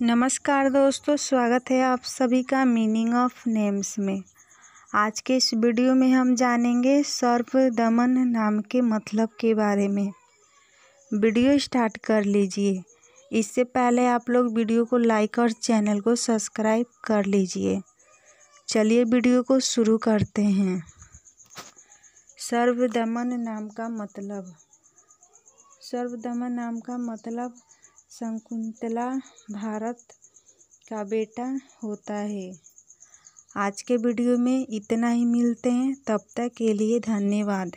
नमस्कार दोस्तों स्वागत है आप सभी का मीनिंग ऑफ नेम्स में आज के इस वीडियो में हम जानेंगे सर्व दमन नाम के मतलब के बारे में वीडियो स्टार्ट कर लीजिए इससे पहले आप लोग वीडियो को लाइक और चैनल को सब्सक्राइब कर लीजिए चलिए वीडियो को शुरू करते हैं सर्व दमन नाम का मतलब सर्व दमन नाम का मतलब शकुंतला भारत का बेटा होता है आज के वीडियो में इतना ही मिलते हैं तब तक के लिए धन्यवाद